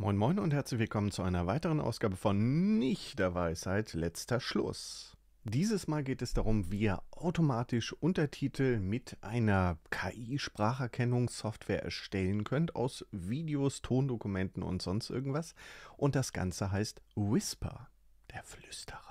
Moin Moin und herzlich willkommen zu einer weiteren Ausgabe von Nicht der Weisheit letzter Schluss. Dieses Mal geht es darum, wie ihr automatisch Untertitel mit einer KI-Spracherkennungssoftware erstellen könnt aus Videos, Tondokumenten und sonst irgendwas. Und das Ganze heißt Whisper, der Flüsterer.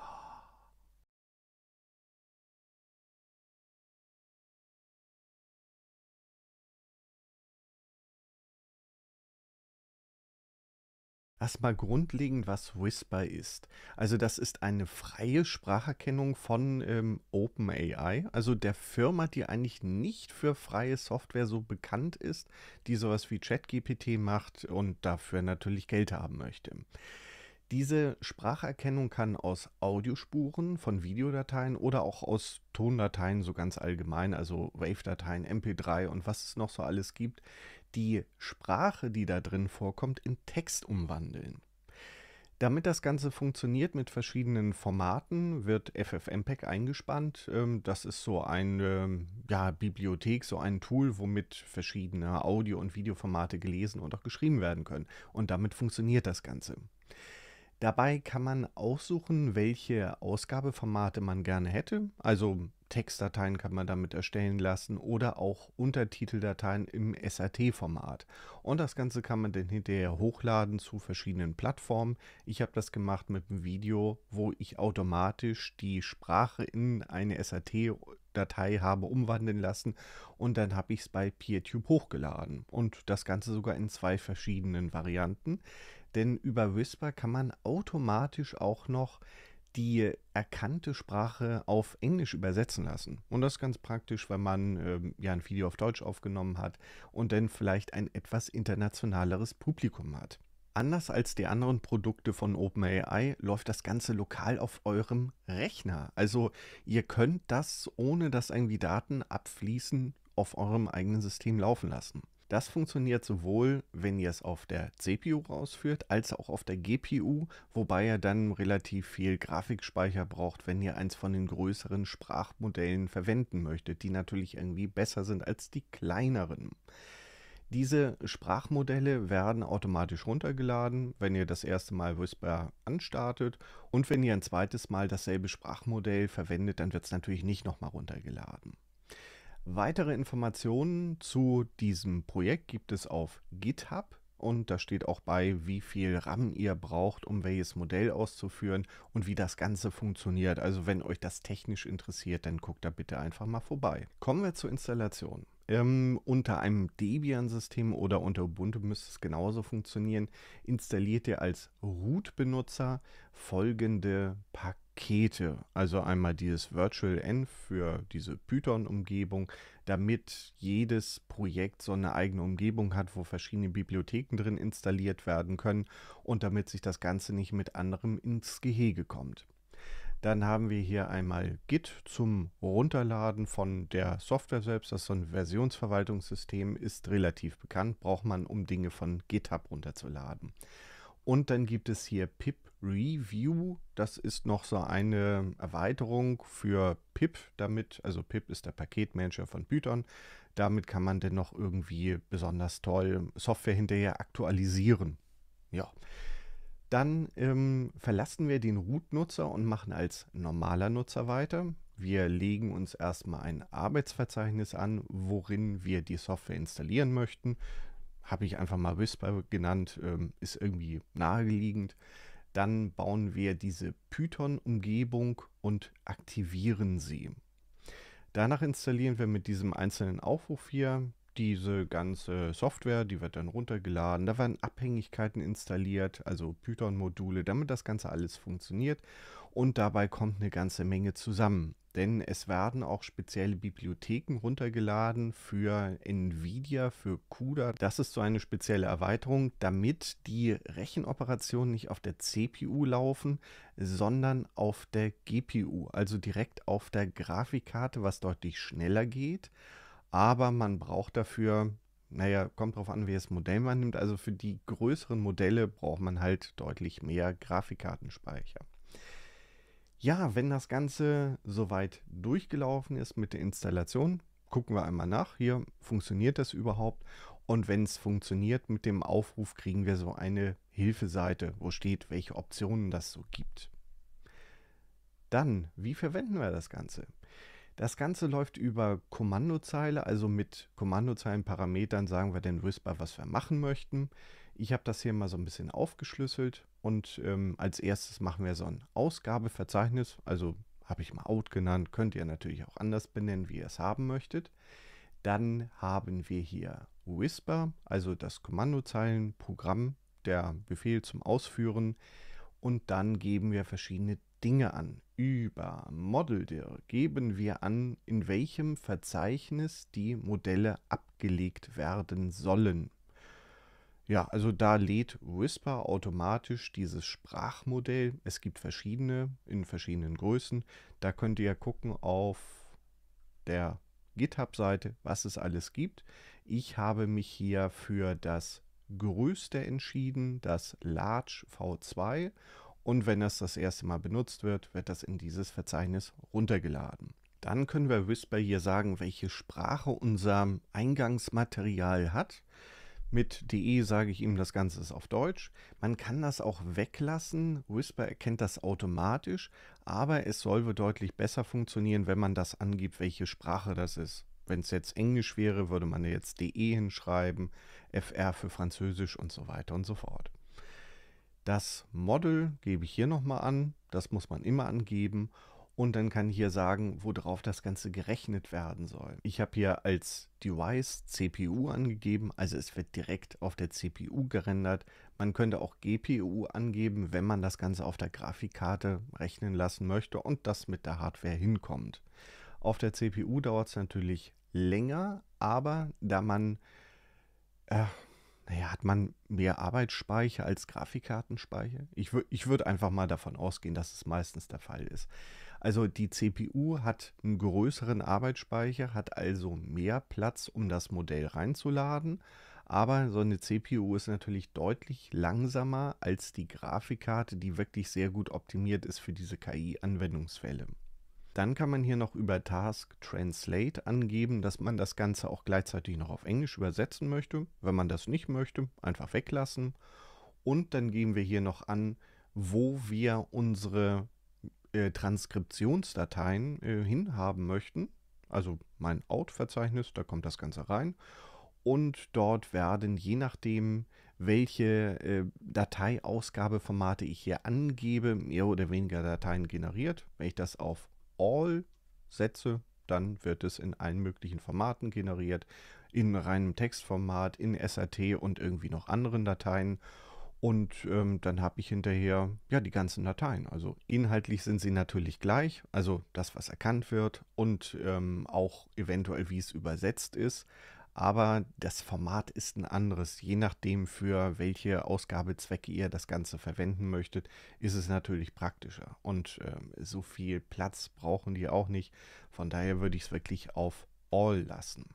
Erstmal grundlegend, was Whisper ist. Also das ist eine freie Spracherkennung von ähm, OpenAI, also der Firma, die eigentlich nicht für freie Software so bekannt ist, die sowas wie ChatGPT macht und dafür natürlich Geld haben möchte. Diese Spracherkennung kann aus Audiospuren von Videodateien oder auch aus Tondateien so ganz allgemein, also Wave-Dateien, MP3 und was es noch so alles gibt, die Sprache, die da drin vorkommt, in Text umwandeln. Damit das Ganze funktioniert mit verschiedenen Formaten, wird FFmpeg eingespannt. Ähm, das ist so eine ähm, ja, Bibliothek, so ein Tool, womit verschiedene Audio- und Videoformate gelesen und auch geschrieben werden können. Und damit funktioniert das Ganze. Dabei kann man aussuchen, welche Ausgabeformate man gerne hätte. Also Textdateien kann man damit erstellen lassen oder auch Untertiteldateien im sat format Und das Ganze kann man dann hinterher hochladen zu verschiedenen Plattformen. Ich habe das gemacht mit einem Video, wo ich automatisch die Sprache in eine sat datei habe umwandeln lassen und dann habe ich es bei PeerTube hochgeladen und das Ganze sogar in zwei verschiedenen Varianten denn über Whisper kann man automatisch auch noch die erkannte Sprache auf Englisch übersetzen lassen. Und das ist ganz praktisch, wenn man ähm, ja ein Video auf Deutsch aufgenommen hat und dann vielleicht ein etwas internationaleres Publikum hat. Anders als die anderen Produkte von OpenAI läuft das Ganze lokal auf eurem Rechner. Also ihr könnt das, ohne dass irgendwie Daten abfließen, auf eurem eigenen System laufen lassen. Das funktioniert sowohl, wenn ihr es auf der CPU rausführt, als auch auf der GPU, wobei ihr dann relativ viel Grafikspeicher braucht, wenn ihr eins von den größeren Sprachmodellen verwenden möchtet, die natürlich irgendwie besser sind als die kleineren. Diese Sprachmodelle werden automatisch runtergeladen, wenn ihr das erste Mal Whisper anstartet. Und wenn ihr ein zweites Mal dasselbe Sprachmodell verwendet, dann wird es natürlich nicht nochmal runtergeladen. Weitere Informationen zu diesem Projekt gibt es auf GitHub und da steht auch bei, wie viel RAM ihr braucht, um welches Modell auszuführen und wie das Ganze funktioniert. Also wenn euch das technisch interessiert, dann guckt da bitte einfach mal vorbei. Kommen wir zur Installation. Ähm, unter einem Debian-System oder unter Ubuntu müsste es genauso funktionieren. Installiert ihr als Root-Benutzer folgende Pakete. Pakete, also einmal dieses Virtual N für diese Python-Umgebung, damit jedes Projekt so eine eigene Umgebung hat, wo verschiedene Bibliotheken drin installiert werden können und damit sich das Ganze nicht mit anderem ins Gehege kommt. Dann haben wir hier einmal Git zum Runterladen von der Software selbst. Das ist so ein Versionsverwaltungssystem, ist relativ bekannt, braucht man, um Dinge von GitHub runterzuladen. Und dann gibt es hier Pip Review. Das ist noch so eine Erweiterung für Pip damit. Also Pip ist der Paketmanager von Python. Damit kann man denn noch irgendwie besonders toll Software hinterher aktualisieren. Ja. Dann ähm, verlassen wir den Root-Nutzer und machen als normaler Nutzer weiter. Wir legen uns erstmal ein Arbeitsverzeichnis an, worin wir die Software installieren möchten habe ich einfach mal Whisper genannt, ähm, ist irgendwie naheliegend. Dann bauen wir diese Python-Umgebung und aktivieren sie. Danach installieren wir mit diesem einzelnen Aufruf hier diese ganze Software, die wird dann runtergeladen, da werden Abhängigkeiten installiert, also Python-Module, damit das Ganze alles funktioniert und dabei kommt eine ganze Menge zusammen. Denn es werden auch spezielle Bibliotheken runtergeladen für NVIDIA, für CUDA. Das ist so eine spezielle Erweiterung, damit die Rechenoperationen nicht auf der CPU laufen, sondern auf der GPU, also direkt auf der Grafikkarte, was deutlich schneller geht aber man braucht dafür, naja, kommt drauf an, welches Modell man nimmt. Also für die größeren Modelle braucht man halt deutlich mehr Grafikkartenspeicher. Ja, wenn das Ganze soweit durchgelaufen ist mit der Installation, gucken wir einmal nach. Hier funktioniert das überhaupt. Und wenn es funktioniert mit dem Aufruf, kriegen wir so eine Hilfeseite, wo steht, welche Optionen das so gibt. Dann, wie verwenden wir das Ganze? Das Ganze läuft über Kommandozeile, also mit Kommandozeilenparametern sagen wir den Whisper, was wir machen möchten. Ich habe das hier mal so ein bisschen aufgeschlüsselt und ähm, als erstes machen wir so ein Ausgabeverzeichnis, also habe ich mal out genannt, könnt ihr natürlich auch anders benennen, wie ihr es haben möchtet. Dann haben wir hier Whisper, also das Kommandozeilenprogramm, der Befehl zum Ausführen und dann geben wir verschiedene Dinge an. Über Modeldir geben wir an, in welchem Verzeichnis die Modelle abgelegt werden sollen. Ja, also da lädt Whisper automatisch dieses Sprachmodell. Es gibt verschiedene in verschiedenen Größen. Da könnt ihr gucken auf der GitHub-Seite, was es alles gibt. Ich habe mich hier für das größte entschieden, das Large V2 und wenn das das erste Mal benutzt wird, wird das in dieses Verzeichnis runtergeladen. Dann können wir Whisper hier sagen, welche Sprache unser Eingangsmaterial hat. Mit DE sage ich ihm, das Ganze ist auf Deutsch. Man kann das auch weglassen. Whisper erkennt das automatisch, aber es soll wohl deutlich besser funktionieren, wenn man das angibt, welche Sprache das ist. Wenn es jetzt Englisch wäre, würde man jetzt DE hinschreiben, FR für Französisch und so weiter und so fort. Das Model gebe ich hier nochmal an, das muss man immer angeben und dann kann ich hier sagen, worauf das Ganze gerechnet werden soll. Ich habe hier als Device CPU angegeben, also es wird direkt auf der CPU gerendert. Man könnte auch GPU angeben, wenn man das Ganze auf der Grafikkarte rechnen lassen möchte und das mit der Hardware hinkommt. Auf der CPU dauert es natürlich länger, aber da man äh, naja, hat man mehr Arbeitsspeicher als Grafikkartenspeicher? Ich, ich würde einfach mal davon ausgehen, dass es meistens der Fall ist. Also die CPU hat einen größeren Arbeitsspeicher, hat also mehr Platz, um das Modell reinzuladen. Aber so eine CPU ist natürlich deutlich langsamer als die Grafikkarte, die wirklich sehr gut optimiert ist für diese KI-Anwendungsfälle. Dann kann man hier noch über Task Translate angeben, dass man das Ganze auch gleichzeitig noch auf Englisch übersetzen möchte. Wenn man das nicht möchte, einfach weglassen. Und dann geben wir hier noch an, wo wir unsere äh, Transkriptionsdateien äh, hinhaben möchten. Also mein Out-Verzeichnis, da kommt das Ganze rein. Und dort werden, je nachdem, welche äh, Dateiausgabeformate ich hier angebe, mehr oder weniger Dateien generiert. Wenn ich das auf all Sätze, dann wird es in allen möglichen Formaten generiert, in reinem Textformat, in SAT und irgendwie noch anderen Dateien. Und ähm, dann habe ich hinterher ja die ganzen Dateien. Also inhaltlich sind sie natürlich gleich, also das, was erkannt wird und ähm, auch eventuell, wie es übersetzt ist aber das Format ist ein anderes. Je nachdem, für welche Ausgabezwecke ihr das Ganze verwenden möchtet, ist es natürlich praktischer. Und ähm, so viel Platz brauchen die auch nicht. Von daher würde ich es wirklich auf All lassen.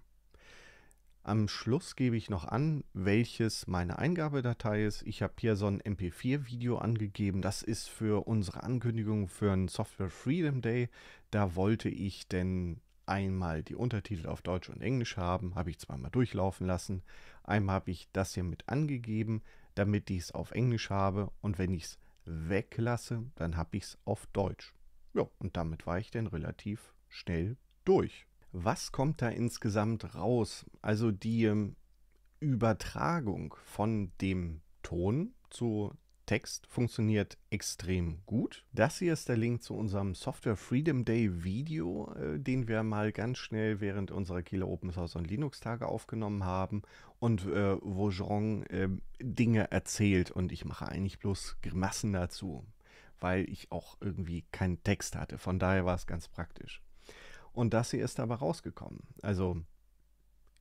Am Schluss gebe ich noch an, welches meine Eingabedatei ist. Ich habe hier so ein MP4-Video angegeben. Das ist für unsere Ankündigung für einen Software Freedom Day. Da wollte ich denn einmal die Untertitel auf Deutsch und Englisch haben, habe ich zweimal durchlaufen lassen. Einmal habe ich das hier mit angegeben, damit ich es auf Englisch habe und wenn ich es weglasse, dann habe ich es auf Deutsch. Ja, und damit war ich dann relativ schnell durch. Was kommt da insgesamt raus? Also die ähm, Übertragung von dem Ton zu Text funktioniert extrem gut. Das hier ist der Link zu unserem Software Freedom Day Video, äh, den wir mal ganz schnell während unserer Kieler Open Source und Linux Tage aufgenommen haben und äh, wo Jean äh, Dinge erzählt und ich mache eigentlich bloß Grimassen dazu, weil ich auch irgendwie keinen Text hatte. Von daher war es ganz praktisch. Und das hier ist aber rausgekommen. Also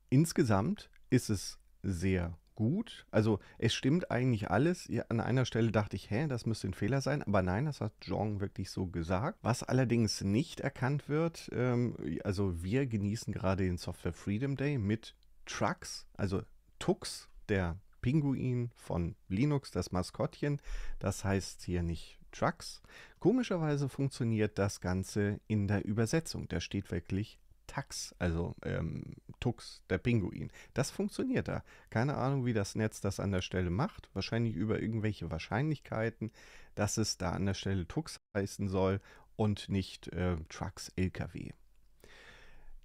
insgesamt ist es sehr gut. Also es stimmt eigentlich alles. An einer Stelle dachte ich, hä, das müsste ein Fehler sein. Aber nein, das hat Jean wirklich so gesagt. Was allerdings nicht erkannt wird, ähm, also wir genießen gerade den Software Freedom Day mit Trucks, also Tux, der Pinguin von Linux, das Maskottchen. Das heißt hier nicht Trucks. Komischerweise funktioniert das Ganze in der Übersetzung. Da steht wirklich Tax, also ähm, Tux, der Pinguin. Das funktioniert da. Keine Ahnung, wie das Netz das an der Stelle macht. Wahrscheinlich über irgendwelche Wahrscheinlichkeiten, dass es da an der Stelle Tux heißen soll und nicht äh, Trucks, LKW.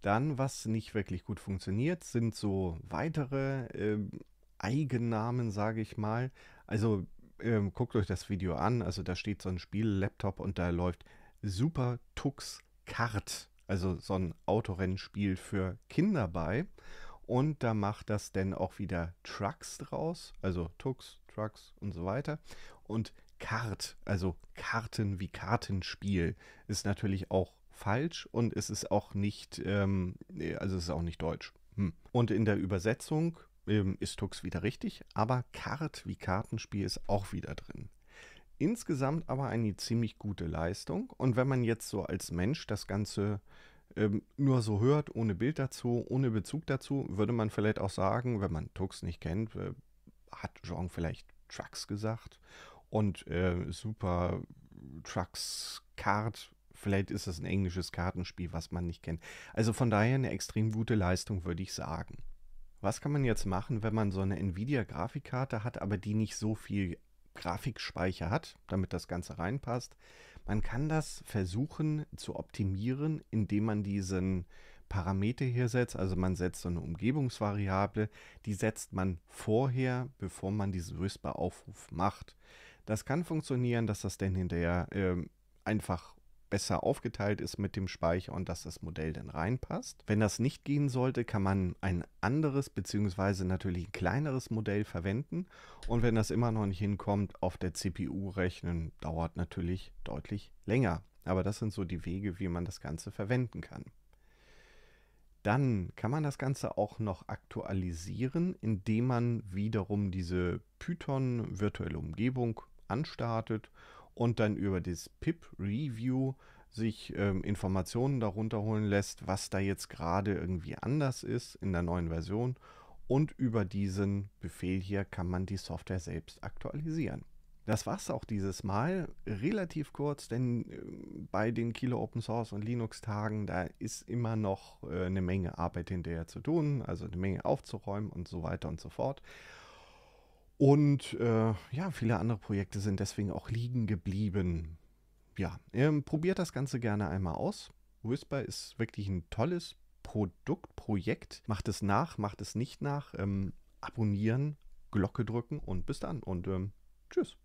Dann, was nicht wirklich gut funktioniert, sind so weitere äh, Eigennamen, sage ich mal. Also ähm, guckt euch das Video an. Also da steht so ein Spiel-Laptop und da läuft Super Tux Kart also so ein Autorennspiel für Kinder bei. Und da macht das denn auch wieder Trucks draus, also Tux, Trucks und so weiter. Und Kart, also Karten wie Kartenspiel, ist natürlich auch falsch und es ist auch nicht, ähm, also es ist auch nicht deutsch. Hm. Und in der Übersetzung ähm, ist Tux wieder richtig, aber Kart wie Kartenspiel ist auch wieder drin. Insgesamt aber eine ziemlich gute Leistung. Und wenn man jetzt so als Mensch das Ganze ähm, nur so hört, ohne Bild dazu, ohne Bezug dazu, würde man vielleicht auch sagen, wenn man Tux nicht kennt, äh, hat Jean vielleicht Trucks gesagt und äh, Super Trucks Card. Vielleicht ist das ein englisches Kartenspiel, was man nicht kennt. Also von daher eine extrem gute Leistung, würde ich sagen. Was kann man jetzt machen, wenn man so eine Nvidia-Grafikkarte hat, aber die nicht so viel Grafikspeicher hat, damit das Ganze reinpasst. Man kann das versuchen zu optimieren, indem man diesen Parameter hier setzt. Also man setzt so eine Umgebungsvariable, die setzt man vorher, bevor man diesen Whisper-Aufruf macht. Das kann funktionieren, dass das dann hinterher äh, einfach besser aufgeteilt ist mit dem Speicher und dass das Modell dann reinpasst. Wenn das nicht gehen sollte, kann man ein anderes bzw. natürlich ein kleineres Modell verwenden. Und wenn das immer noch nicht hinkommt, auf der CPU rechnen dauert natürlich deutlich länger. Aber das sind so die Wege, wie man das Ganze verwenden kann. Dann kann man das Ganze auch noch aktualisieren, indem man wiederum diese Python virtuelle Umgebung anstartet und dann über das PIP-Review sich ähm, Informationen darunter holen lässt, was da jetzt gerade irgendwie anders ist in der neuen Version. Und über diesen Befehl hier kann man die Software selbst aktualisieren. Das war es auch dieses Mal. Relativ kurz, denn ähm, bei den Kilo Open Source und Linux Tagen, da ist immer noch äh, eine Menge Arbeit hinterher zu tun, also eine Menge aufzuräumen und so weiter und so fort. Und äh, ja, viele andere Projekte sind deswegen auch liegen geblieben. Ja, ähm, probiert das Ganze gerne einmal aus. Whisper ist wirklich ein tolles Produkt, Projekt. Macht es nach, macht es nicht nach. Ähm, abonnieren, Glocke drücken und bis dann und ähm, tschüss.